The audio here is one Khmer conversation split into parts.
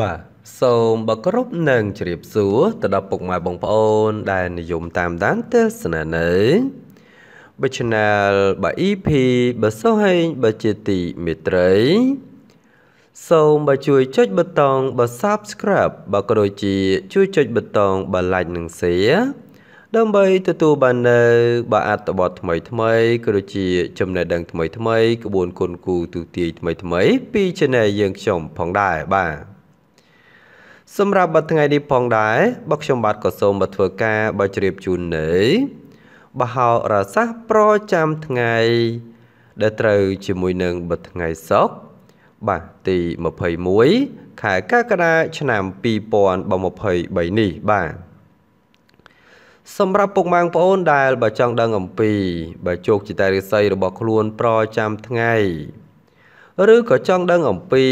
បាទសូមបគ្រប់នឹងជ្រាបសួរទៅដល់ពុកម៉ែបងប្អូនដែលនិយមតាមដានទេសនានៅបើ Channel បើ EP បើសូហេងបើជាទីមេត្រីសូមបើជួយចុចប៊ូតុងបើ Subscribe បើក៏ដូចជា ជួយចុចប៊ូតុងបើ Like និង Share ដើម្បីទទួលបាននៅបើអត្ថបទថ្មីថ្មីក៏ដូចជាចំណេះដឹងថ្មីថ្មីក្បួនគុណគូទូទាយថ្មីថ្មីពី Channel យើងខ្ញុំផងដែរបាទសម្រាប់បတ်ថ្ងៃនេះផងដែរបើខ្ញុំបាទក៏សូមមកធ្វើការបើជ្រាបជូននៃបហោរាសាស្ត្រប្រចាំថ្ងៃដែលត្រូវជាមួយនឹងបတ်ថ្ងៃសុក្របាទទី21ខែកក្កដាឆ្នាំ2023នេះបាទសម្រាប់ពុកម៉ែបងប្អូនដែលបើចង់ដឹងអំពីបើជោគជតារាសីរបស់ខ្លួន ប្រចាំថ្ងៃឬក៏ចង់ដឹងអំពី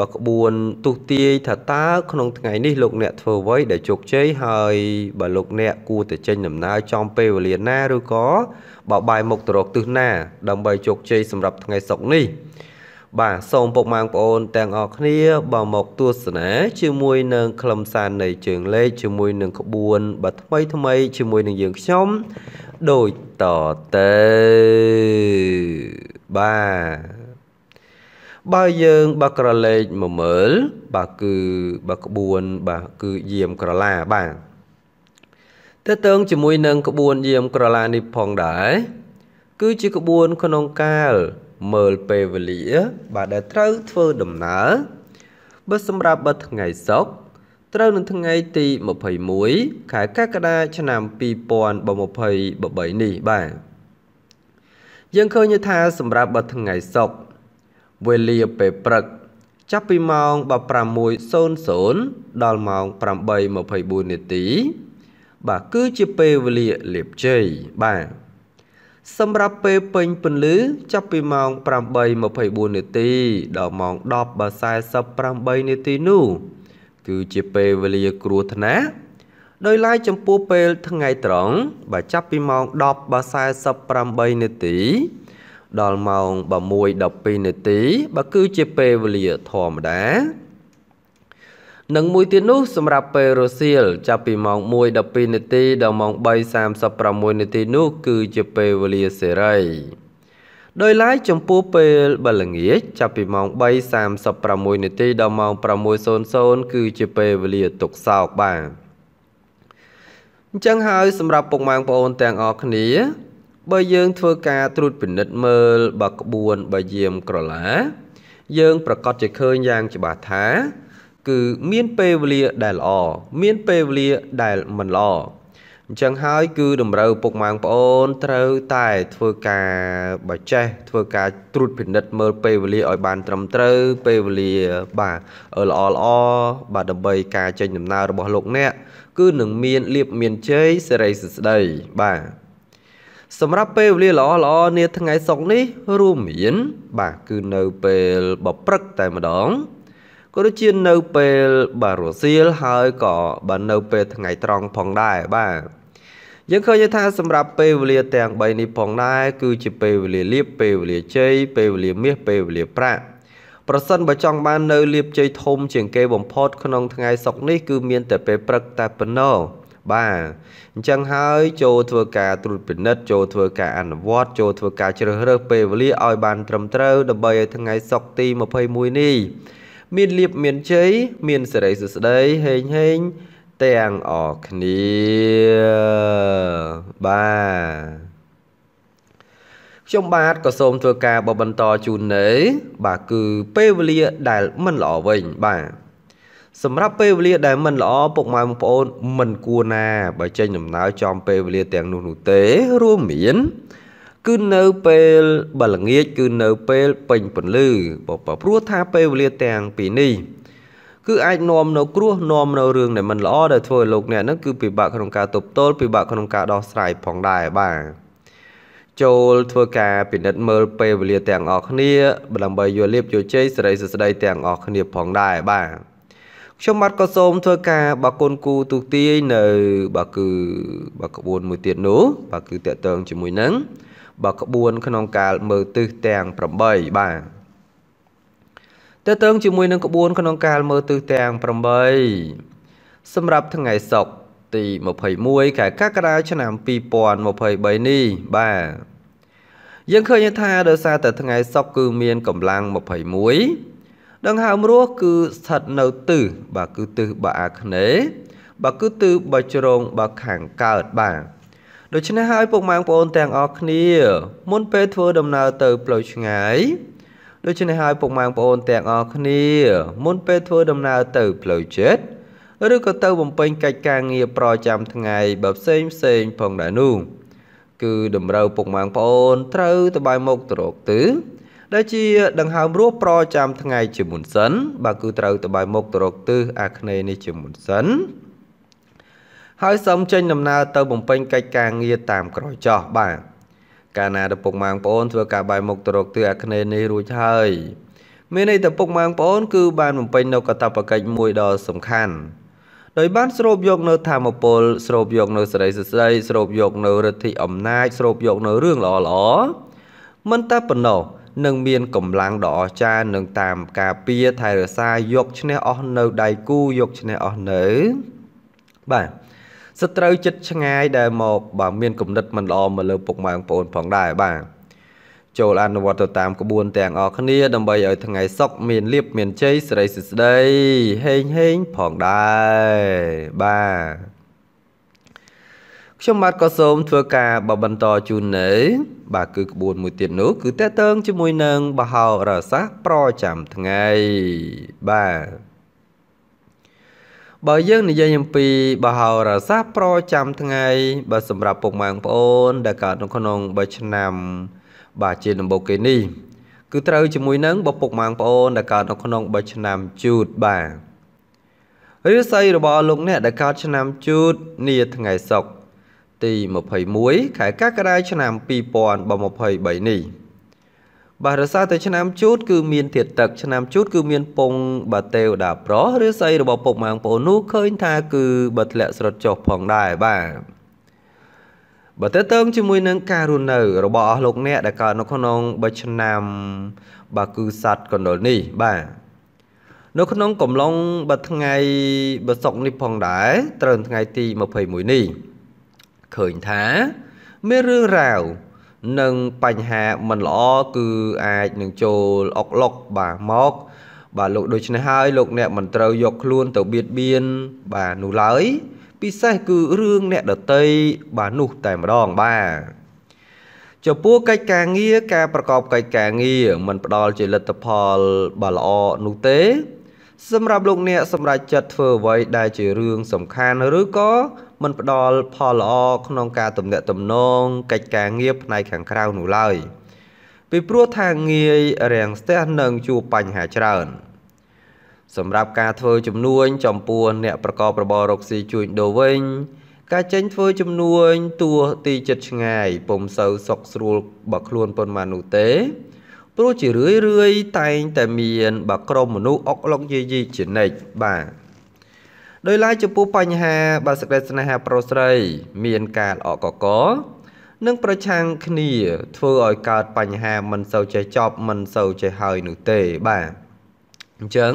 បើក្បួនទុះទាយថាតើក្នុងថ្ងៃនេះលោក អ្នកធ្វើអ្វីដែលជោគជ័យហើយ បើលោកអ្នកគួរតែចេញដំណើរចំពេលវេលាណាឬក៏បបាយមុខទៅរកទិសណា ដើម្បីជោគជ័យសម្រាប់ថ្ងៃសុក្រនេះបាទសូមពុកម៉ែបងប្អូនទាំងអស់គ្នាបើមកទស្សនាជាមួយនឹងខ្លឹមសារនៃជើងលេខជាមួយនឹងក្បួនបើថ្មីថ្មី ជាមួយនឹងយើងខ្ញុំដូចតទៅបាទបើយើងបើក្រឡេកមកមើល បាទគឺបើក្បួនបាទគឺយាមក្រឡាបាទតើតើងជាមួយនឹងក្បួនយាមក្រឡានេះផងដែរគឺជាក្បួនក្នុងកាលមើលពេលវេលា បាទដែលត្រូវធ្វើដំណើរបើសម្រាប់បើថ្ងៃសុក្រត្រូវនឹងថ្ងៃទី21ខែកក្កដាឆ្នាំ2023នេះបាទយើងឃើញថាសម្រាប់បើថ្ងៃសុក្រវេលាពេលព្រឹក ចាប់ពីម៉ោង16:00ដល់ម៉ោង8:24នាទី បាទគឺជាពេលវេលាលៀបជ័យបាទសម្រាប់ពេលពេញពន្លឺចាប់ពីម៉ោង8:24នាទីដល់ម៉ោង10:48នាទីនោះ គឺជាពេលវេលាគ្រោះថ្នាក់ដោយឡែកចំពោះពេលថ្ងៃត្រង់បើចាប់ពីម៉ោង10:48នាទីដល់ម៉ោង6:12នាទីបើគឺជាពេលវេលាធម្មតានិងមួយទៀតនោះសម្រាប់ពេលរសៀលចាប់ពីម៉ោង1:12នាទីដល់ម៉ោង3:36នាទីនោះ គឺជាពេលវេលាសេរី ដោយឡែកចំពោះពេលបល្ងាចចាប់ពីម៉ោង3:36នាទីដល់ម៉ោង6:00គឺ ជាពេលវេលាទុកសោកបាទអញ្ចឹងហើយសម្រាប់ពុកម៉ែបងប្អូនទាំងអស់គ្នាបើយើងធ្វើការត្រួតពិនិត្យមើលបើក្បួនបើយាមក្រឡាយើងប្រកាសជាឃើញយ៉ាងច្បាស់ថា គឺមានពេលវេលាដែលល្អមានពេលវេលាដែលមិនល្អអញ្ចឹងហើយគឺតម្រូវពុកម៉ាងប្អូនត្រូវតែធ្វើការបើចេះធ្វើការត្រួតពិនិត្យមើលពេលវេលាឲ្យបាន ត្រឹមត្រូវពេលវេលាបាទល្អល្អបាទដើម្បីការចេញដំណើររបស់លោកអ្នកគឺនឹងមានលៀបមានជ័យសេរីសស្ដីបាទសម្រាប់ពេលវេលាល្អល្អនាថ្ងៃសុក្រនេះរួមមានបាទគឺនៅពេលបព្រឹកតែម្ដងក៏ដូចជានៅពេលបាទរសៀលហើយក៏បាទនៅពេលថ្ងៃត្រង់ផងដែរបាទយើងឃើញថាសម្រាប់ពេលវេលាទាំង3នេះផងដែរគឺជាពេលវេលាលៀបពេលវេលាជ័យពេលវេលាមាសពេលវេលាប្រាក់ប្រសិនបើចង់បាននៅលៀបជ័យធំ ជាងគេបំផុតក្នុងថ្ងៃសុក្រនេះគឺមានតែពេលព្រឹកតែប៉ុណ្ណោះបាទអញ្ចឹងហើយចូលធ្វើការត្រួតពិនិត្យចូលធ្វើការអនុវត្តចូលធ្វើការជ្រើសរើសពេលវេលាឲ្យបាន ត្រឹមត្រូវដើម្បីឲ្យថ្ងៃសុក្រទី21នេះមានលៀបមានជ័យមានសិរីសួស្តីហេងហេងទាំងអរគ្នាបាទខ្ញុំបាទក៏សូមធ្វើការបបន្តជូននៅបាទគឺពេលវេលាដែលមិនល្អវិញបាទសម្រាប់ពេលវេលាដែលមិនល្អពុកម៉ែបងប្អូនមិនគួរណាបើចេញដំណើរចំពេលវេលាទាំងនោះនោះទេរួមមានគឺនៅពេលបលងាចគឺនៅពេលពេញពន្លឺព្រោះថាពេលវេលាទាំងពីរនេះគឺអាចនាំនៅគ្រោះនាំនៅរឿងដែលមិនល្អដែលធ្វើឲ្យលោកអ្នកហ្នឹងគឺពិបាកក្នុងការទប់ទល់ពិបាកក្នុងការដោះស្រាយផងដែរបាទចូលធ្វើការពិនិត្យមើលពេលវេលាទាំងអស់គ្នាដើម្បីយល់លៀបយល់ជ័យសេរីសស្ដីទាំងអស់គ្នាផងដែរបាទខ្ញុំបាទក៏សូមធ្វើការបើគុណគូទូទាយនៅបើគឺបើក្បួនមួយទៀតនោះបើគឺតកតងជាមួយនឹងបើក្បួនក្នុងកាលមើលទិសទាំង8បាទតកតងជាមួយនឹងក្បួនក្នុងកាលមើលទិសទាំង8សម្រាប់ថ្ងៃ សុក្រទី21ខែកក្កដាឆ្នាំ2023នេះបាទយើងឃើញថាដោយសារតែថ្ងៃសុក្រគឺ មានកម្លាំង21ដង្ហើមរស់គឺស្ថិតនៅទិសបាទគឺទិសបាអាគ្នេយ៍បាទគឺទិសបាជ្រងបាខាងកើតបាទដូច្នេះហើយពុកម៉ែបងប្អូនទាំងអស់គ្នាមុនពេលធ្វើដំណើរទៅផ្លូវឆ្ងាយដូច្នេះហើយពុកម៉ែបងប្អូនទាំងអស់គ្នាមុនពេលធ្វើដំណើរទៅផ្លូវចិត្តឬក៏ទៅបំពេញកិច្ចការងារប្រចាំថ្ងៃបែបផ្សេងផ្សេងផងដែរនោះគឺតម្រូវពុកម៉ែបងប្អូនត្រូវតបាយមុខត្រកទិសដែលជាដង្ហើមរស់ប្រចាំថ្ងៃជាមុនសិន បាទគឺត្រូវតបាយមុខទៅរកទិសអាគ្នេយ៍នេះជាមុនសិនហើយសូមចេញដំណើរទៅបំពេញកិច្ចការងារតាមក្រោយចោះបាទកាលណាឪពុកម៉ាងប្អូនធ្វើការបាយមុខទៅរកទិសអាគ្នេយ៍នេះរួចហើយមានន័យតែពុកម៉ាងប្អូនគឺបានបំពេញនៅកតបកិច្ចមួយដ៏សំខាន់ ដោយបាន ស្រូបយកនៅធម្មពលស្រូបយកនៅសេរីសស្ដីស្រូបយកនៅឫទ្ធិអំណាចស្រូបយកនៅរឿងល្អល្អមិនតែប៉ុណ្ណោះនឹងមានកម្លាំងដ៏អស្ចារ្យនឹងតាមការពារថែរក្សាយកឈ្នះអស់នៅដៃគូយកឈ្នះអស់នៅបាទសត្រូវចិត្តឆ្ងាយដែលមក បាទមានគំនិតមិនល្អមកលើ ពុកម៉ែបងប្អូនផងដែរបាទចូលអនុវត្តទៅតាមក្បួនទាំងអស់គ្នាដើម្បីឲ្យថ្ងៃសុខមានលៀបមានជ័យសិរីសួស្តីហេងហេងផងដែរបាទខ្ញុំបាទក៏សូមធ្វើការបបន្តជូននៅ បាទគឺក្បួនមួយទៀតនោះគឺតកតងជាមួយនឹងបហោរសាសប្រចាំថ្ងៃបាទបើយើងនិយាយអំពីបហោរាសាស្ត្រប្រចាំថ្ងៃបើសម្រាប់ពុកម៉ែបងប្អូនដែលកើត នៅក្នុងបើឆ្នាំ បាទជាដំបូងគេនេះគឺត្រូវជាមួយនឹងបពុកម៉ែបងប្អូនដែលកើត នៅក្នុងបើឆ្នាំជូតបាទរាសីរបស់លោកអ្នកដែលកើតឆ្នាំ ជូតនាថ្ងៃសុក្រទី21ខែកក្កដាឆ្នាំ2023នេះបាទរសាទៅឆ្នាំជូតគឺមានធាតទឹកឆ្នាំជូតគឺមានពង បាតេវដាប្រុសឬស្អីរបស់ពុកម៉ាងប្អូននោះឃើញថាគឺបើធ្លាក់ស្រុតចុះផងដែរបាទបើតើតើងជាមួយនឹងការរស់នៅ របស់អស់លោកអ្នក ដែលកើតនៅក្នុងបច្ឆ្នាំបាទគឺសัตว์កណ្ដុលនេះបាទនៅក្នុងកំឡុងបើថ្ងៃបើសុកនេះផងដែរត្រូវថ្ងៃទី21នេះឃើញថា មានរឿងរ៉ាវនិងបញ្ហាមិនល្អគឺអាចនឹងចូលអុកឡុកបាទមក បាទលោកដូច្នេះហើយលោកអ្នកមិនត្រូវយកខ្លួន ទៅបៀតបៀនបាទនោះឡើយពិសេសគឺរឿងអ្នកដតីបាទនោះតែម្ដងបាទចំពោះកិច្ចការងារការប្រកបកិច្ចការងារมันផ្ដល់ជាលទ្ធផល បាទល្អនោះទេ សម្រាប់លោកអ្នកសម្រាប់ចិត្តធ្វើអ្វីដែលជារឿងសំខាន់ឬក៏មិនផ្ដល់ផលល្អក្នុងការទំនាក់ទំនងកិច្ចការងារផ្នែកខាងក្រៅនោះឡើយ ពីព្រោះថាងាយរាំងស្ទះនឹងជួបបញ្ហាច្រើន សម្រាប់ការធ្វើជំនួញចំពោះអ្នក ប្រកបរបររកស៊ីជួញដូរវិញការចេញធ្វើជំនួញទួទីចិត្តឆ្ងាយពុំសូវសុខស្រួលបើខ្លួនប៉ុន្មាននោះទេ ព្រោះជារឿយរឿយតែងតែមានបើក្រុមមនុស្សអុកឡុកយាយីជានិច្ចបាទដោយឡែកចំពោះបញ្ហាបើសេចក្តីស្នេហាប្រុសស្រី មានការល្អកកនិងប្រឆាំងគ្នា ធ្វើឲ្យកើតបញ្ហាមិនសូវចេះចប់មិនសូវចេះហើយនោះទេបាទអញ្ចឹង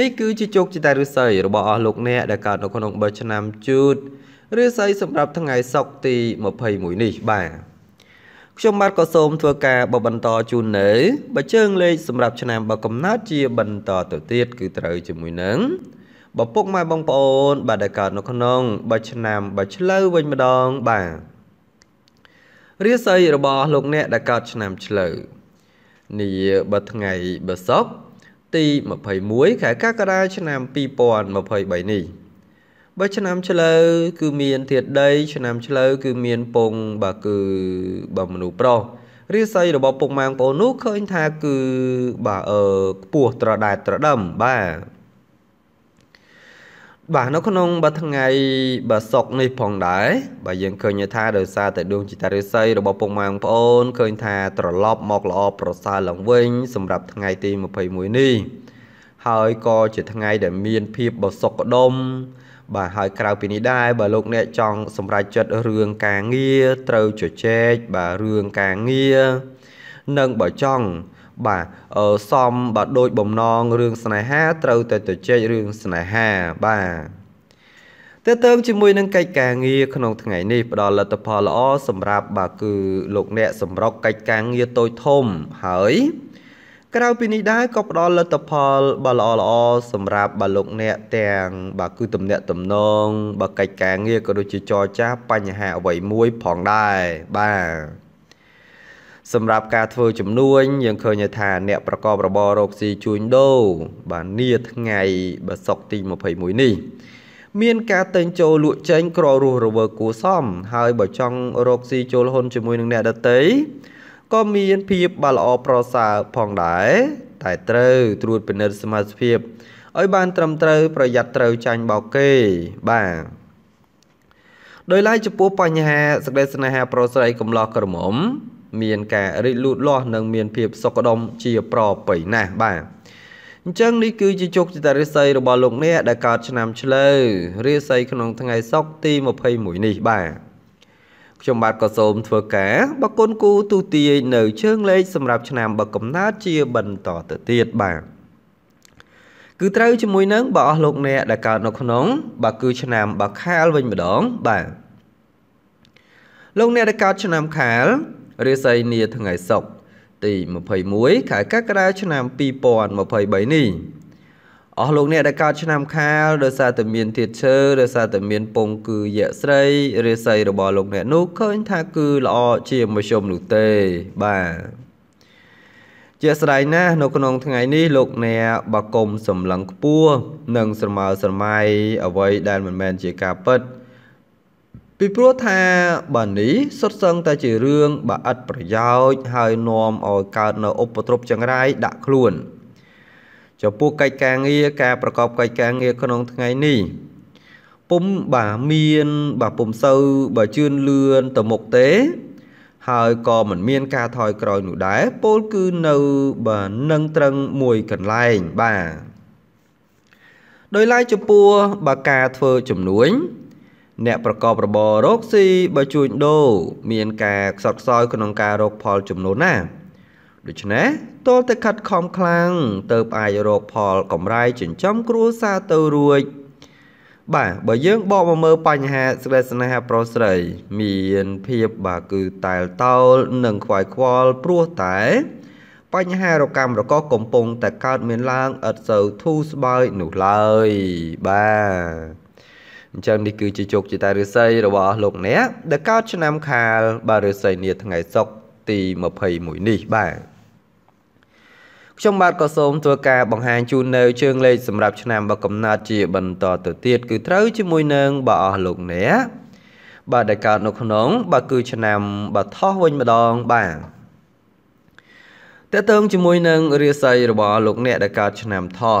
នេះគឺជាជោគជតារិស័យរបស់អស់លោកអ្នកដែលកើតនៅក្នុងបឺឆ្នាំជូតរិស័យសម្រាប់ថ្ងៃសុក្រទី21នេះបាទខ្ញុំបាទក៏សូមធ្វើការបបន្តជូននៅបើជើងលេខសម្រាប់ឆ្នាំបើកំណត់ជាបន្តទៅទៀតគឺត្រូវជាមួយនឹង0បើពុកម៉ែបងប្អូនបាទដែលកើតនៅក្នុងបើឆ្នាំបើឆ្លូវវិញម្ដងបាទរាសីរបស់លោកអ្នកដែលកើតឆ្នាំឆ្លូវនីបើថ្ងៃបើសុកទី21ខែកក្កដាឆ្នាំ2023នេះបើឆ្នាំឆ្លូវគឺមានធាតដីឆ្នាំឆ្លូវគឺមានពងបាទគឺបើមនុស្សប្រុសរាសីរបស់ពុកម៉ែបងប្អូននោះឃើញថាគឺបាទអឺខ្ពស់ត្រដែតត្រដឹមបាទបាទនៅក្នុងបើថ្ងៃបើសុកនេះផងដែរបាទយើងឃើញថាដោយសារតែដួងចិត្តរិស័យរបស់ពុកម៉ែបងប្អូនឃើញ ថាត្រឡប់មកល្អប្រសើរឡើងវិញ សម្រាប់ថ្ងៃទី21នេះហើយក៏ជាថ្ងៃដែលមានភាពបសុខដុមបាទហើយក្រៅពីនេះដែរបើលោកអ្នកចង់សម្រេចចិត្តរឿងការងារត្រូវជជែកបាទរឿងការងារនិងបើចង់បាទសំបាទដូចបំណងរឿងស្នេហាត្រូវតែទៅចែករឿងស្នេហាបាទតើតើងជាមួយនឹងកិច្ចការងារក្នុងថ្ងៃនេះផ្ដល់លទ្ធផលល្អសម្រាប់បាទគឺលោកអ្នកសម្រុកកិច្ចការងារតូចធំហើយក្រៅពីនេះដែរក៏ផ្ដល់លទ្ធផលបាទល្អល្អសម្រាប់បាទលោកអ្នកទាំងបាទគឺទំនាក់ទំនងបាទកិច្ចការងារក៏ដូចជាចរចាបញ្ហាអ្វីមួយផងដែរបាទសម្រាប់ការធ្វើជំនួញយើងឃើញថាអ្នកប្រកបរបររកស៊ីជួញដូរបាទនាថ្ងៃបសុកទី21នេះ មាន ការតែងចូលលក់ចេញក្ររស់រវើគួសមហើយបើចង់រកស៊ីចូលហ៊ុនជាមួយនឹងអ្នកដតីក៏មានភាពបានល្អប្រសើរផងដែរតែត្រូវត្រួតពិនិត្យសមត្ថភាពឲ្យ បានត្រឹមត្រូវប្រយ័ត្នត្រូវចាញ់បោកគេបាទដោយឡែកចំពោះបញ្ហាសេចក្តីស្នេហាប្រស្រ័យកំឡោះក្រមុំមានការរីកលូតលាស់និងមានភាពសុខដុមជាប្រពៃណាស់បាទអញ្ចឹងនេះគឺជាជោគជតារាសីរបស់លោកអ្នក ដែលកើតឆ្នាំឆ្លូវរាសីក្នុងថ្ងៃសុក្រទី21នេះបាទខ្ញុំបាទក៏សូមធ្វើការបកគុណគូទូទាយនៅ ជើងលេខសម្រាប់ឆ្នាំបកកំណើតជាបន្តទៅទៀតបាទគឺត្រូវជាមួយនឹងបើអស់លោកអ្នក ដែលកើតនៅក្នុងបាទគឺឆ្នាំបខាលវិញម្ដងបាទលោកអ្នកដែលកើតឆ្នាំខាលរាសីនាថ្ងៃសុក្រទី21ខែកក្កដាឆ្នាំ2023នេះអស់លោកអ្នកដែលកើតឆ្នាំខាលដោយសារតែមានធាតឈើដោយសារតែមានពងគឺយៈស្រីរាសីរបស់លោកអ្នកនោះឃើញថាគឺល្អជាមធ្យមនោះទេបាទជាស្ដែងណាស់នៅក្នុង ថ្ងៃនេះលោកអ្នកបកុំសម្លឹងខ្ពស់និងស្រមើស្រមៃអ្វីដែលមិនមែនជាការពិតពីព្រោះថាបើនេះសុទ្ធសឹងតែជារឿងបាឥតប្រយោជន៍ហើយនាំឲ្យកើតនៅឧបទ្រពចង្រៃដាក់ខ្លួនចំពោះកិច្ចការងារការប្រកបកិច្ចការងារក្នុង ថ្ងៃនេះពុំបាមានបាពុំសូវបើជឿនលឿនទៅមុខទេ ហើយក៏មិនមានការថយក្រោយនោះដែរពោលគឺនៅបើនឹងត្រឹងមួយកន្លែងបាទដោយឡែកចំពោះបើការធ្វើជំនួញអ្នកប្រកបរបររកស៊ីបើជួញដូរមានការខ្សត់ខ្សោយក្នុងការរកផលចំណូលណាដូច្នេះតលតែខិតខំខ្លាំងទៅអាចរកផលកម្រៃចិញ្ចឹមគ្រួសារទៅរួចបាទបើយើងបកមកមើលបញ្ហាស្រីស្នេហាប្រុសស្រីមានភាពបាទគឺតែលតោលនិងខ្វាយខ្វល់ព្រោះតែ បញ្ហារកម្មរកោកំពុងតែកើតមានឡើងឥតសូវធូរស្បើយនោះឡើយបាទអញ្ចឹងនេះគឺជាជោគជតារាសីរបស់លោកអ្នកដែលកើតឆ្នាំ ខាល បាទរាសីនាថ្ងៃសុក្រទី21នេះបាទខ្ញុំបាទក៏សូមធ្វើការបង្ហាញជូននៅជើងលេខសម្រាប់ឆ្នាំ បកកំណត់ជាបន្តទៅទៀតគឺត្រូវជាមួយនឹងបាទអស់លោកអ្នកបាទដែលកើតនៅក្នុង បាទគឺ ឆ្នាំបាទថោះវិញម្ដងបាទតើតើងជាមួយនឹងរាសីរបស់លោកអ្នក ដែលកើតឆ្នាំថោះ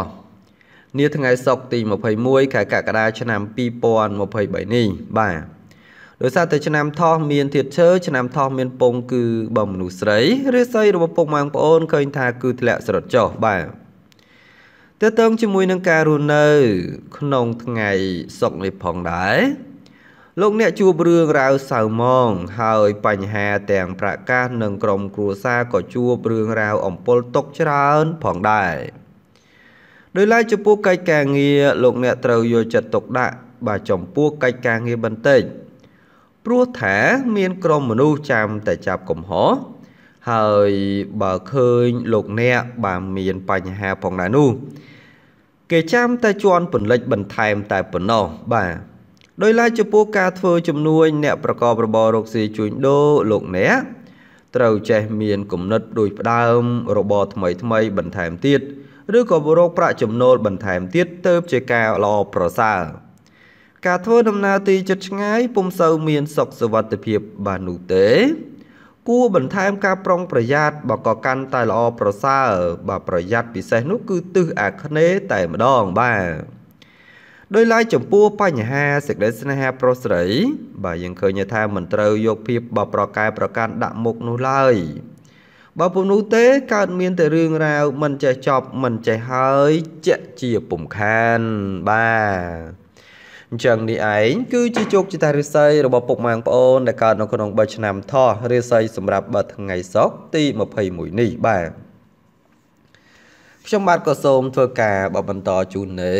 នាថ្ងៃសុក្រទី21ខែកក្កដាឆ្នាំ2023នេះបាទដោយសារតែឆ្នាំថោះមានធាតឈើឆ្នាំថោះមាន ពង គឺបងមនុស្សស្រីឬស្រីរបស់ពុកម៉ែបងប្អូនឃើញថាគឺធ្លាក់ស្រុតចុះបាទតើតើងជាមួយនឹងការរស់នៅក្នុងថ្ងៃសុក្រនេះផងដែរលោកអ្នកជួបរឿងរ៉ាវសៅម៉ងហើយបញ្ហាទាំងប្រកាសនិងក្រុមគ្រួសារក៏ជួបរឿងរ៉ាវអំពុលຕົកច្រើនផងដែរដោយឡែកចំពោះកិច្ចការងារលោកអ្នកត្រូវយកចិត្តទុកដាក់បាទចំពោះកិច្ចការងារបន្តិចព្រោះថាមានក្រុមមនុស្សចាំតែចាប់កំហុសហើយបើឃើញលោកអ្នកបាទមានបញ្ហាផងដែរនោះគេចាំតែជន់ពន្លិចបន្ថែមតែប៉ុណ្ណោះបាទដោយឡែកចំពោះការធ្វើជំនួយអ្នកប្រកបរបររកស៊ីជួញដូរលោកអ្នក ត្រូវចេះមានគំនិតដូចផ្ដើមរបរថ្មីថ្មីបន្ថែមទៀតគឬក៏រកប្រាក់ចំណូលបន្ថែមទៀតទៅជាការល្អប្រសើរការធ្វើដំណើរទីជិតឆ្ងាយពុំសូវមានសុខសុវត្ថិភាពបាននោះទេ គួរបន្ថែមការប្រុងប្រយ័ត្នបើក៏កាន់តែល្អប្រសើរបើប្រយ័ត្នពិសេសនោះគឺទិសអាគ្នេយ៍តែម្ដងបាទដោយឡែកចំពោះបញ្ហាសេចក្តីស្នេហាប្រុសស្រីបាទយើងឃើញថាមិនត្រូវយកភាពបបប្រកែប្រកាន់ដាក់មុខនោះឡើយ។បើពុំនោះទេកើតមានតែរឿងរ៉ាវមិនចេះចប់មិនចេះហើយជាក់ជាពុំខានបាទអញ្ចឹងនេះឯងគឺ ជាជោគជតារិស័យរបស់ពុកម៉ាងប្អូនដែលកើតនៅក្នុង3ឆ្នាំថោះរិស័យសម្រាប់បើថ្ងៃសុក្រទី21នេះបាទខ្ញុំបាទក៏សូមធ្វើការបើបន្តជូននៅ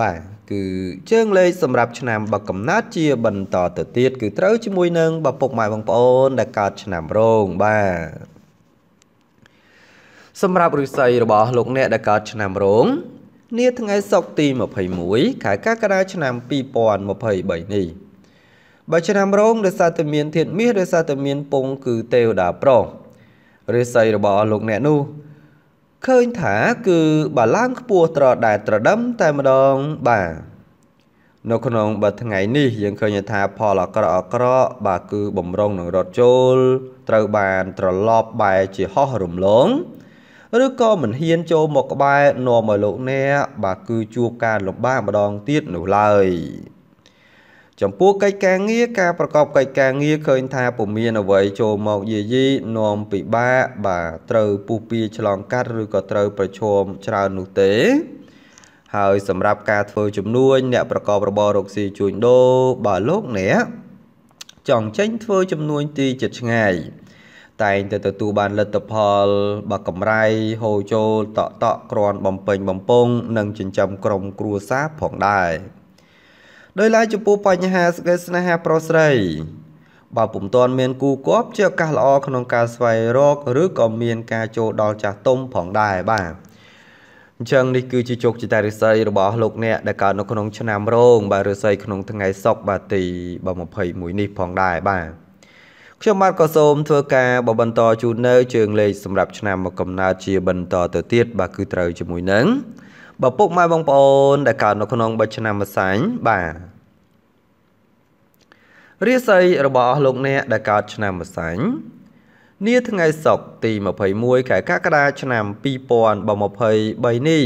បាទគឺ ជើងលេខសម្រាប់ឆ្នាំបើកំណត់ជា បន្តទៅទៀតគឺត្រូវជាមួយនឹងបើពុកម៉ែបងប្អូនដែលកើតឆ្នាំរោងបាទសម្រាប់ឫស្សីរបស់លោកអ្នកដែលកើតឆ្នាំរោងនាថ្ងៃសុក្រទី21ខែកក្កដាឆ្នាំ2023នេះបើឆ្នាំរោងដោយសារតែមានធាតុមាសដោយសារតែមានពងគឺទេវតាប្រុសឫស្សីរបស់លោកអ្នកនោះ ឃើញថាគឺបាឡើងខ្ពស់ត្រដែតត្រដឹមតែម្ដងបាទនៅក្នុងបើថ្ងៃនេះយើងឃើញថាផលអាក្រក់អាក្រក់បាទគឺបំរុងនឹងរត់ចូល ត្រូវបានត្រឡប់បែរជាហោះរំលងឬក៏មិនហ៊ានចូលមកក្បែរនាំឲ្យលោកអ្នកបាទគឺជួបការលំបាកម្ដងទៀតនោះឡើយចំពោះកិច្ចការងារការប្រកបកិច្ចការងារឃើញថាពុំមានអ្វីចូលមកយាយីនាំពិបាកបាទត្រូវពុះពៀឆ្លងកាត់ឬក៏ត្រូវប្រឈមច្រើននោះទេ ហើយសម្រាប់ការធ្វើជំនួញអ្នកប្រកបរបររកស៊ីជួញដូរបើលោកអ្នកចង់ចេញធ្វើជំនួញទីចិត្តឆ្ងាយតែងតែទទួលបានលទ្ធផលបើកម្រៃហូរចូលតក់តក់ក្រាន់បំពេញបំពងនិងចិញ្ចឹមក្រុមគ្រួសារផងដែរដោយឡែកចំពោះបញ្ហាសេចក្តីស្នេហាប្រុសស្រី បើពុំទាន់មានគូគប់ជាឱកាសល្អក្នុងការស្វែងរក ឬក៏មានការចូលដល់ចាស់ទុំផងដែរបាទអញ្ចឹងនេះគឺជាជោគជតារិស័យរបស់លោកអ្នកដែលកើតនៅក្នុងឆ្នាំរោងបាទរិស័យក្នុងថ្ងៃសុក្របាទទី21នេះផងដែរបាទខ្ញុំបាទក៏សូមធ្វើការបបន្តជូននៅ ជើងលេខសម្រាប់ឆ្នាំមកកំណើតជាបន្តទៅទៀតបាទគឺត្រូវជាមួយនឹងបើពុកម៉ែបងប្អូន ដែលកើតនៅក្នុងបិច្ឆ្នាំម្សាញ់បាទរាសីរបស់អស់លោកអ្នកដែលកើតឆ្នាំម្សាញ់នាថ្ងៃសុក្រទី21ខែកក្កដាឆ្នាំ2023នេះ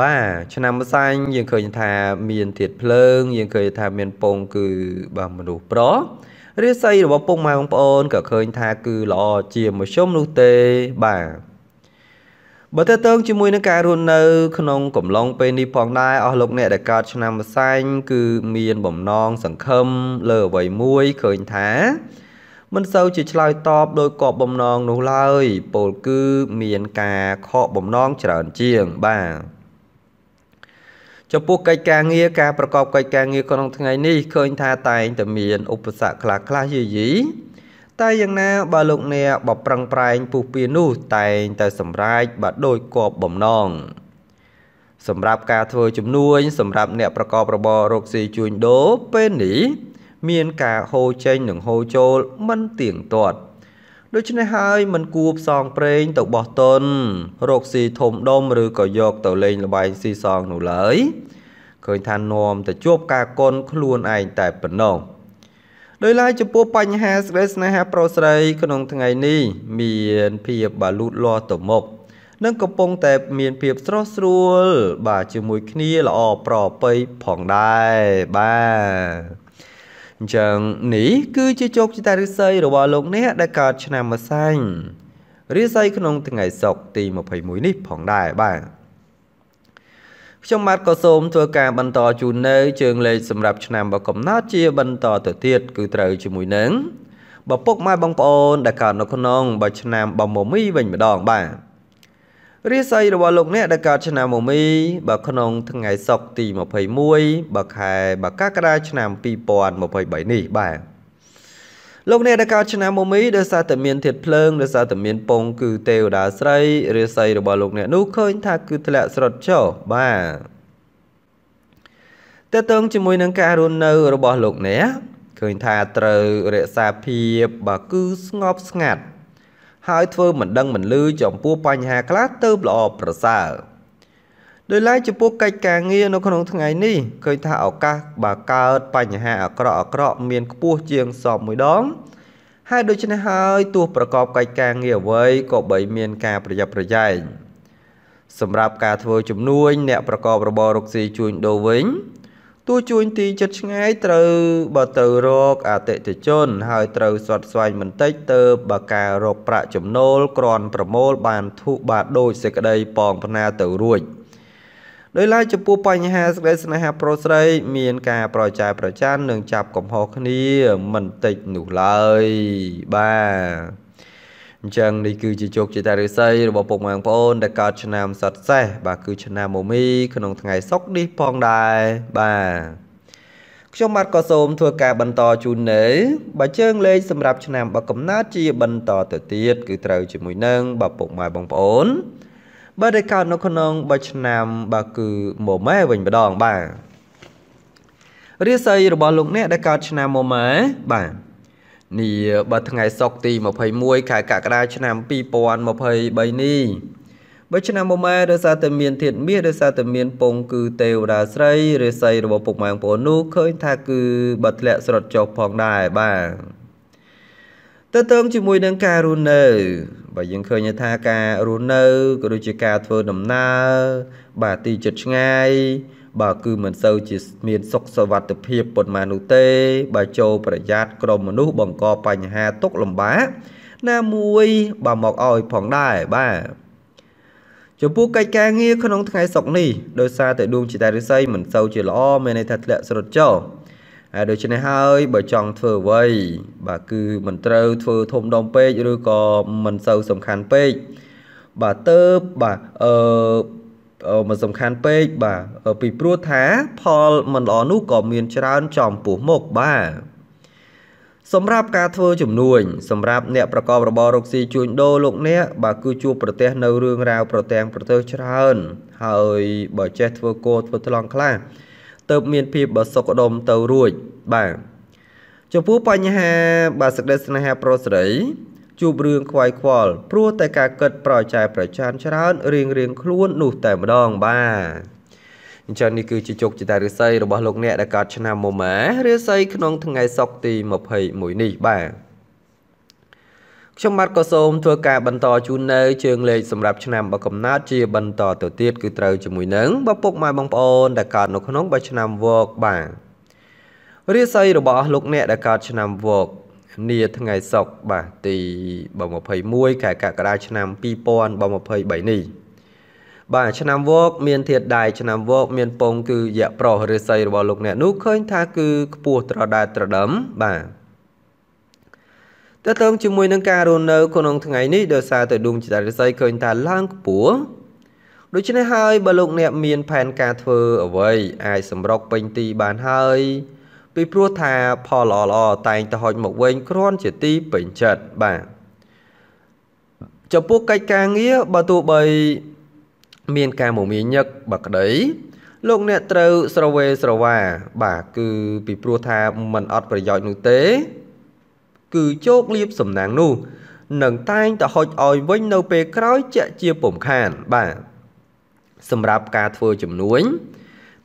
បាទឆ្នាំម្សាញ់យើងឃើញថាមានធាតុភ្លើងយើងឃើញថាមានពង គឺបាទមនុស្សប្រុសរាសីរបស់ពុកម៉ែបងប្អូនក៏ឃើញថាគឺល្អជាមធ្យមនោះទេបាទបើតើតើងជាមួយនឹងការរស់នៅក្នុង កំឡុងពេលនេះផងដែរអស់លោកអ្នកដែលកើតឆ្នាំផ្សែងគឺមានបំណងសង្ឃឹមលើអ្វីមួយឃើញថា មិនសូវជាឆ្លើយតបដោយកប់បំណងនោះឡើយពោលគឺមានការខកបំណងច្រើនជាងបាទចំពោះកិច្ចការងារការប្រកបកិច្ចការងារក្នុងថ្ងៃនេះឃើញថាតែងតែមានឧបសគ្គខ្លះខ្លះយីយីតែយ៉ាងណាបើលោកអ្នកបប្រឹងប្រែងពុះពៀនោះតែងតែសម្រេចបើដូចគបបំណង សម្រាប់ការធ្វើជំនួយសម្រាប់អ្នកប្រកបរបររកស៊ីជួញដូរពេលនេះមានការហូរចេញនិងហូរចូលមិនទៀងទាត់។ដូច្នេះហើយមិនគួរផ្សងព្រេងទៅបោះទុនរកស៊ីធំដុំឬក៏យក ទៅលេងល្បែងស៊ីសងនោះឡើយឃើញថានាំទៅជួបការកុនខ្លួនឯងតែប៉ុណ្ណោះដោយឡែកចំពោះបញ្ហាស្រីស្នេហាប្រុសស្រីក្នុងថ្ងៃនេះ មានភាពបាលូតលាស់ទៅមុខនិងកំពុងតែមានភាពស្រស់ស្រួលបាទជាមួយគ្នាល្អប្រពៃផងដែរបាទអញ្ចឹងនេះគឺជាជោគជតារិស័យរបស់លោកអ្នកដែលកើតឆ្នាំម្សាញ់រិស័យក្នុងថ្ងៃសុក្រទី21នេះផងដែរបាទខ្ញុំបាទក៏សូមធ្វើការបន្តជូននៅ ជើងលេខសម្រាប់ឆ្នាំ បកំណត់ជាបន្តទៅទៀតគឺត្រូវជាមួយនឹងបពុកម៉ែបងប្អូនដែលកើតនៅក្នុងបើឆ្នាំបំមីវិញម្ដងបាទរាសីរបស់លោកអ្នកដែលកើតឆ្នាំមមីបើក្នុងថ្ងៃ សុក្រទី21បើខែបើកក្កដាឆ្នាំ2023នេះ បាទលោកអ្នកដែលកើតឆ្នាំមមីដោយសារតែមានធាតុភ្លើងដោយសារតែមានពងគឺទេវតាស្រីរាសីរបស់លោកអ្នកនោះឃើញថាគឺធ្លាក់ស្រុតចុះបាទតើតើងជាមួយ នឹងការរស់នៅ របស់លោកអ្នកឃើញថាត្រូវរក្សាភាពបើគឺស្ងប់ស្ងាត់ហើយធ្វើមិនដឹងមិនលឺចំពោះបញ្ហាខ្លះទៅល្អប្រសើរដោយឡែកចំពោះកិច្ចការងារនៅក្នុងថ្ងៃនេះឃើញថាឱកាសបើកើតបញ្ហាអាក្រក់អាក្រក់មានខ្ពស់ជាងសពមួយដង ហើយដូច្នេះហើយទោះប្រកបកិច្ចការងារអ្វីក៏បីមានការប្រយ័ត្នប្រយែងសម្រាប់ការធ្វើជំនួយអ្នក ប្រកបរបររកស៊ីជួញដូរវិញទោះជួញទីចិត្តឆ្ងាយត្រូវបើទៅរកអតិថិជន ហើយត្រូវស្វត់ស្វែងបន្តិចទៅបើការរកប្រាក់ចំណូលក្រាន់ប្រមូលបានធូបាទដោយសេចក្តីប៉ងផ្ណាទៅរួចដោយឡែកចំពោះបញ្ហាសេចក្តីស្នេហាប្រុសស្រី មានការប្រចាយប្រច័ននិងចាប់កំហុសគ្នាមិនតិចនោះឡើយបាទអញ្ចឹងនេះគឺជាជោគជ័យតារិស័យរបស់ពុកម៉ែបងប្អូនដែលកើតឆ្នាំសតសេះបាទគឺ ឆ្នាំមមី ក្នុងថ្ងៃ សុក្រនេះផងដែរបាទខ្ញុំបាទក៏សូម ធ្វើការ បន្តជូននៅបើជើង លេខសម្រាប់ឆ្នាំបើកំណើតជា បន្តទៅទៀតគឺត្រូវជាមួយនឹងបើពុកម៉ែបងប្អូនបើដែលកើតនៅ ក្នុងបើឆ្នាំបើគឺម៉ូម៉ែវិញម្ដងបាទរាសីរបស់លោកអ្នកដែលកើតឆ្នាំម៉ូម៉ែបាទនីបើថ្ងៃសុក្រទី21ខែកក្កដាឆ្នាំ2023នេះបើឆ្នាំមុនម៉ែដោយសារតែមានធាតមាសដោយសារតែមានពង គឺទេវតាស្រីរាសីរបស់ពុកម៉ែបងប្អូននោះឃើញថាគឺបើធ្លាក់ស្រុតចុះផងដែរបាទតើតើងជាមួយនឹងការរស់នៅបើយើងឃើញថាការរស់នៅក៏ដូចជាការធ្វើដំណើរបាទទីជិតឆ្ងាយបើគឺមិនសូវជាមានសុខសวัสดิភាពប៉ុន្មាននោះទេបើចូលប្រយ័ត្នក្រុមមនុស្សបង្កបញ្ហាទុកលំបាកណាមួយបើមកឲ្យផងដែរបាទចំពោះកិច្ចការងារក្នុងថ្ងៃសុក្រនេះដោយសារតែដួងចតារិស័យមិនសូវជាល្អមានន័យថាធ្លាក់ស្រុតចោលហើយដូច្នេះហើយបើចង់ធ្វើអ្វីបាទគឺមិនត្រូវធ្វើធំដុំពេកឬក៏មិនសូវសំខាន់ពេកបាទទៅបាទអឺមិនសំខាន់ពេកបាទពីព្រោះថាផលមិនល្អនោះក៏មានច្រើនចំពោះមុខបាទសម្រាប់ការធ្វើជំនួញសម្រាប់អ្នក ប្រកបរបររកស៊ីជួញដូរលោកអ្នក បាទគឺជួបប្រទះនៅរឿងរ៉ាវប្រទាំងប្រទើច្រើន ហើយ បើចេះធ្វើគោធ្វើថ្លង់ខ្លះទៅមានភាពបសុខដុមទៅរួចបាទចំពោះបញ្ហាបាទសេចក្តីស្នេហាប្រុសស្រីជួបរឿងខ្វាយខ្វល់ព្រោះតែការគិតប្រចែប្រចានច្រើនរៀងរៀងខ្លួននោះតែម្ដងបាទអញ្ចឹងនេះគឺជាជោគជតារិស័យរបស់លោកអ្នកដែលកើតឆ្នាំមុំម៉ារិស័យក្នុងថ្ងៃសុក្រទី21នេះបាទខ្ញុំបាទក៏សូមធ្វើការបន្តជូននៅជើងលេខសម្រាប់ឆ្នាំបកកំណត់ជាបន្តទៅទៀតគឺត្រូវជាមួយនឹងបពុកម៉ែបងប្អូនដែលកើតនៅក្នុងបឆ្នាំវកបាទរាសីរបស់លោកអ្នកដែលកើតឆ្នាំវកនាថ្ងៃសុក្របាទទី21ខែកក្កដាឆ្នាំ2023នេះបាទឆ្នាំវក មានធាតដែរឆ្នាំវក មានពងគឺយៈប្រុសឬស័យរបស់លោកអ្នកនោះឃើញថាគឺខ្ពស់ត្រដែតត្រដឹមបាទតើតើងជាមួយនឹងការរស់នៅក្នុងថ្ងៃនេះដោយសារតែដួងចរិតស័យឃើញថាឡើងខ្ពស់ដូច្នេះហើយបើលោកអ្នក មានផែនការធ្វើអ្វីអាចសម្រុកពេញទី បានហើយពីព្រោះថាផលល្អល្អតែងតែហុចមកវិញគ្រាន់ជាទីពេញចិត្តបាទចំពោះកិច្ចការងារបើទោះបីមានការមមាញឹកបើក្តីលោកអ្នកត្រូវស្រវេស្រវាបាទគឺពីព្រោះថាมันអត់ប្រយោជន៍នោះទេ គឺជោគលៀបសំណាងនោះនឹងតែងតែហុចឲ្យវិញនៅពេលក្រោយជាជាពំខានបាទសម្រាប់ការធ្វើជំនួញ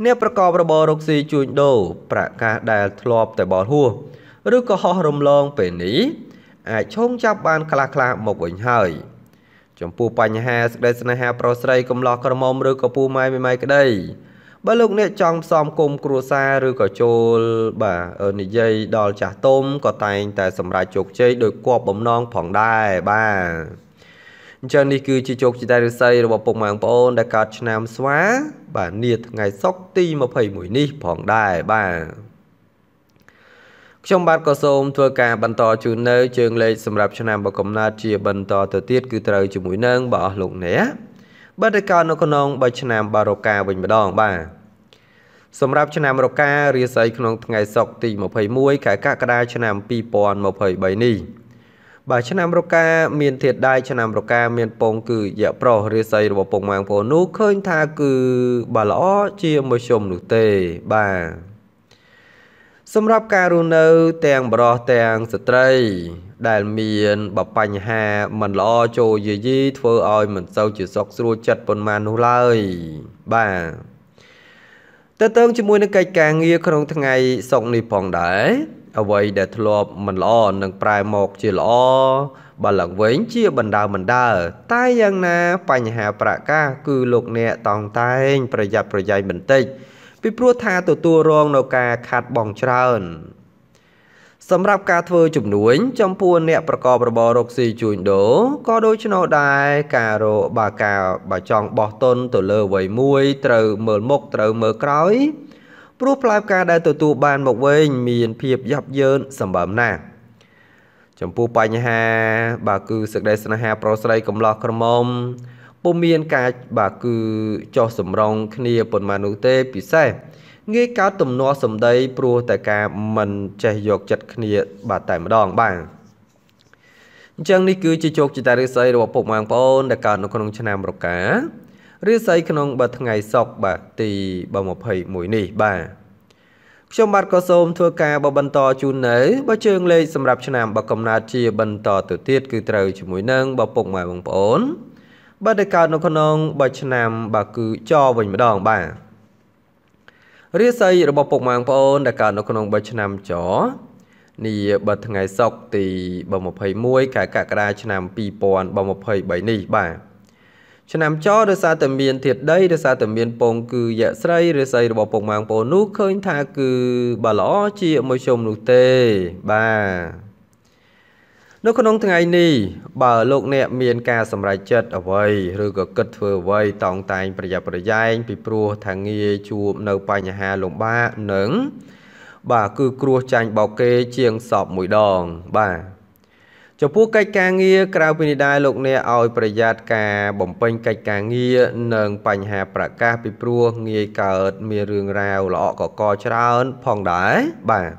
អ្នកប្រកបរបររកស៊ីជួញដូរប្រកាសដែលធ្លាប់តែបោលហួសឬក៏ហោះរំលងពេលនេះអាចឆោងចាប់បានខ្លះៗមកវិញហើយចំពោះបញ្ហាសេចក្តីស្នេហាប្រុសស្រីកំឡោះក្រមុំឬក៏ពូម៉ែមីម៉ែក្តីបើលោកអ្នកចង់ផ្សំគុំគ្រួសារ ឬក៏ចូលបាទនិយាយដល់ចាស់ទុំក៏តែងតែសម្រាប់ជោគជ័យដោយគប់បំណងផងដែរបាទអញ្ចឹងនេះគឺជាជោគជ័យឫស្សីរបស់ពុកម៉ែបងប្អូនដែលកើតឆ្នាំស្វាបាទនា ថ្ងៃ សុក្រទី21នេះផងដែរបាទខ្ញុំបាទក៏សូមធ្វើការបន្តជូននៅជើង លេខសម្រាប់ឆ្នាំបកំណត់ជា បន្តទៅទៀតគឺត្រូវជាមួយនឹងបើអស់លោកអ្នកបាទទៅកើតនៅក្នុងបើឆ្នាំបារកាវិញម្ដងបាទសម្រាប់ឆ្នាំរការាសីក្នុងថ្ងៃសុក្រទី21ខែកក្កដាឆ្នាំ2023នេះបាទឆ្នាំរកាមានធាតដៃឆ្នាំរកា មានពងគឺយៈប្រុសរាសីរបស់ពងម៉ាងពោនោះឃើញថា គឺបាទល្អជាមជ្ឈមនោះទេបាទសម្រាប់ការរស់នៅ ទាំងបរោះទាំងស្ត្រី ដែលមានបបញ្ហាមិនល្អចូលយាយីធ្វើឲ្យមិនសូវជាសុខស្រួលចិត្តប៉ុន្មាននោះឡើយបាទតើតើងជាមួយនឹងកិច្ចការងារក្នុងថ្ងៃ សុកនេះផងដែរអ្វីដែលធ្លាប់មិនល្អនឹងប្រែមកជាល្អបើឡើងវិញជាបណ្ដើបណ្ដើតែយ៉ាងណា បញ្ហាប្រកាសគឺលោកអ្នកតង់តែង ប្រយ័ត្នប្រយែងបន្តិច ពីព្រោះថាទទួលរងនៅការខាត់បងច្រើន សម្រាប់ការធ្វើជំនួញចំពោះអ្នកប្រកបរបររកស៊ីជួញដូរក៏ដូច្នោះដែរការរកបើការបើចង់បោះទុនទៅលើអ្វីមួយត្រូវមើលមុខត្រូវមើលក្រោយព្រោះផ្លែផ្កាដែលទទួលបានមកវិញមានភាពយ៉ាប់យ៉ឺនសម្បើមណាស់ចំពោះបញ្ហាបាទគឺសេចក្តីស្នេហាប្រុសស្រីកំឡោះក្រមុំពុំមានការបាទគឺចោះសម្រងគ្នាប៉ុន្មាននោះទេពិសេសងាយកើតទំនាស់សម្ដីព្រោះតែការមិនចេះយកចិត្តគ្នាបាទតែម្ដងបាទអញ្ចឹងនេះគឺជាជោគជតារិស័យរបស់ពុកម៉ែបងប្អូនដែលកើតនៅក្នុងឆ្នាំរកាឬសីក្នុងបើថ្ងៃសុកបាទទី21នេះបាទខ្ញុំបាទក៏សូមធ្វើការបបន្តជូននៅបើជើងលេខសម្រាប់ឆ្នាំបើកំណត់ជា បន្តទៅទៀតគឺត្រូវជាមួយនឹងបើពុកម៉ែបងប្អូនបើទៅកើត នៅក្នុងបើឆ្នាំបើគឺចវិញម្ដងបាទរាសីរបស់ពុកម៉ែបងប្អូនដែលកើតនៅក្នុងបើឆ្នាំចនេះបើថ្ងៃសុកទី21ខែកក្កដាឆ្នាំ2023នេះបាទឆ្នាំចរដោយសារតែមានធាតដីដោយសារតែមានពងគឺយៈស្រីឬស្រីរបស់ពងម៉ាងពូនោះឃើញថាគឺបើល្អជាមួយជុំនោះទេបាទនៅក្នុងថ្ងៃនេះ បើលោកអ្នកមានការសម្រេចចិត្តអ្វីឬក៏គិតធ្វើអ្វីតောងតែងប្រយ័ត្នប្រយែងពីព្រោះថាងាយជួបនៅបញ្ហាលំបាកនិង បាទគឺគ្រោះចាញ់បោកគេជាងសពមួយដងបាទចំពោះកិច្ចការងារក្រៅពីនេះដែរលោកអ្នកឲ្យប្រយ័ត្នការបំពេញកិច្ចការងារនិងបញ្ហាប្រកាសពីព្រោះងាយកើត មានរឿងរ៉ាវល្អកកច្រើនផងដែរបាទ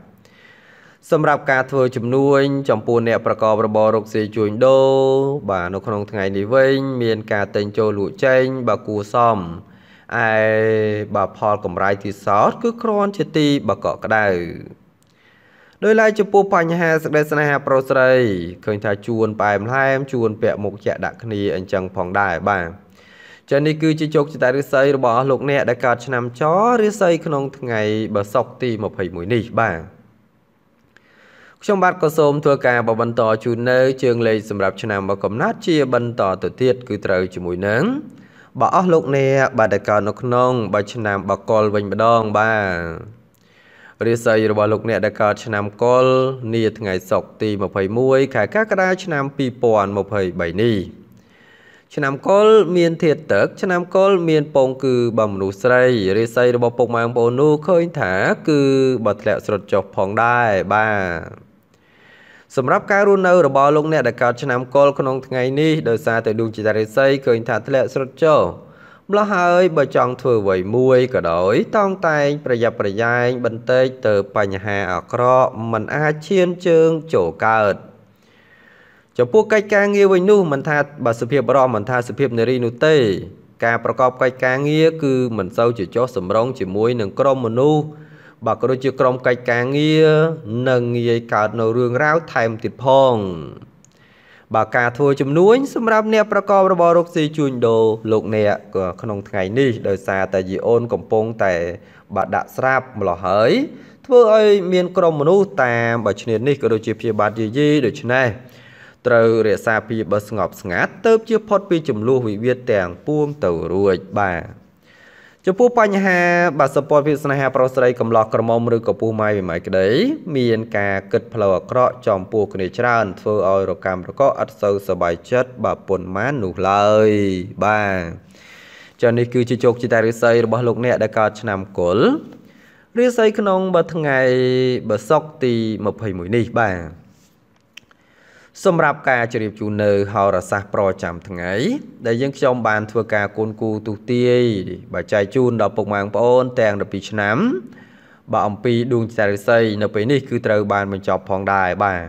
សម្រាប់ការធ្វើជំនួញចំពោះអ្នកប្រកបរបររកស៊ីជួញដូរបាទនៅក្នុងថ្ងៃនេះវិញ មានការតែងចូលលក់ចេញបើគួសមឯបើផលកម្រៃទីសោតគឺគ្រាន់ជាទីបកកក្តៅដោយឡែកចំពោះបញ្ហាសេចក្តីស្នេហាប្រុសស្រីឃើញថាជួនផ្អែមល្ហែមជួនពាក់មុខជាក់ដាក់គ្នាអញ្ចឹងផងដែរបាទចានេះគឺជាជោគជតារិស័យរបស់អស់លោកអ្នកដែលកើតឆ្នាំចរិស័យក្នុងថ្ងៃបសុកទី21នេះបាទខ្ញុំបាទក៏សូមធ្វើការបន្តជូននៅ ជើងលេខសម្រាប់ឆ្នាំមកកំណត់ជាបន្តទៅទៀតគឺត្រូវជាមួយនឹងបើអស់លោកអ្នកបាទដែលកើតនៅក្នុងបើឆ្នាំបកលវិញម្ដងបាទរាសីរបស់លោកអ្នកដែលកើតឆ្នាំកុលនាថ្ងៃសុក្រទី21ខែកក្កដាឆ្នាំ2023នេះឆ្នាំកុលមានធាតុទឹកឆ្នាំកុលមានពងគឺបើមនុស្សស្រីរាសីរបស់ពុកម៉ែបងប្អូននោះឃើញថាគឺបើធ្លាក់ស្រុតចុះផងដែរបាទសម្រាប់ការរស់នៅរបស់លោកអ្នកដែលកើតឆ្នាំកុលក្នុងថ្ងៃនេះដោយសារតែដួងចិត្តរាសីឃើញថាធ្លាក់ស្រុតចុះម្លោះហើយបើចង់ធ្វើអ្វីមួយក៏ដោយតង់តែងប្រយ័ត្នប្រយែងបន្តិចទៅបញ្ហាអាក្រក់มันអាចឈានជើងចូលកើតចំពោះកិច្ចការងារវិញនោះមិនថាបើសភាពរមមិនថាសភាពនារីនោះទេ ការប្រកបកិច្ចការងារគឺមិនសូវជាចុះសម្រុងជាមួយនឹងក្រុមមនុស្សបើក៏ដូចជាក្រុមកិច្ចការងារនឹងងាយកើតនៅរឿងរ៉ាវថែមទៀតផងបើការធ្វើជំនួញសម្រាប់អ្នកប្រកបរបររកស៊ីជួញដូរលោកអ្នកក្នុងថ្ងៃនេះដោយសារតែយីអូនកំពុងតែបាក់ដាក់ស្រាប់ម្លោះហើយធ្វើឲ្យមានក្រុមមនុស្សតាមបើឈ្នានេះក៏ដូចជាព្យាបាទយាយីដូច្នេះត្រូវរក្សាពីបើស្ងប់ស្ងាត់ទៅជាផុតពីចំនួនវិវាទទាំងពួងទៅរួចបាទចំពោះបញ្ហាបាសពតភាពស្នេហាប្រុសស្រីកំឡោះក្រមុំឬកពុះម៉ាយម៉ាយក្តីមានការគិតផ្លូវអាក្រក់ចំពោះគ្នាច្រើន ធ្វើឲ្យរកម្មរកអត់សូវសบายចិត្តបើប៉ុន្មាននោះឡើយបាទចានេះគឺជាជោគជ័យតារិស័យរបស់លោកអ្នកដែលកើតឆ្នាំគុលរាសីក្នុងបើថ្ងៃបើសុកទី21នេះបាទសម្រាប់ការជ្រាបជូននៅហោរាសាស្ត្រប្រចាំថ្ងៃដែលយើងខ្ញុំបានធ្វើការគូនគូទុទាយបើចែកជូនដល់ពុកម៉ែបងប្អូនទាំង12ឆ្នាំបើអំពីដួងចរិស័យនៅពេលនេះគឺត្រូវបានបញ្ចប់ផងដែរបាទ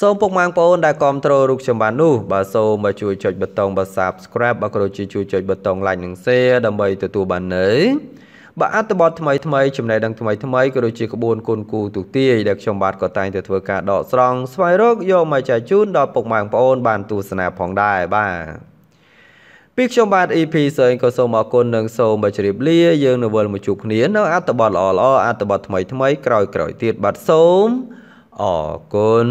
សូមពុកម៉ែបងប្អូនដែលគ្រប់គ្រងរូបខ្ញុំបាននោះបើសូមបើជួយចុចប៊ូតុងបើ Subscribe បើក៏ជួយជួយចុចប៊ូតុង Like និង Share ដើម្បីទទួលបាននៅបើអត្ថបទថ្មីថ្មីចំណេះដឹងថ្មីថ្មីក៏ដូចជាក្បួនគុណគូទូទាយដែលខ្ញុំបាទក៏តែងតែធ្វើការដកស្រង់ស្វែងរកយកមកចែកជូនដល់ពុកម៉ែបងប្អូនបានទស្សនាផងដែរបាទពីខ្ញុំបាទ EP សេងក៏សូមអរគុណនិងសូមជម្រាបលាយើងនៅវិលមកជួបគ្នានៅអត្ថបទល្អៗអត្ថបទថ្មីថ្មីក្រោយៗទៀតបាទសូមអរគុណ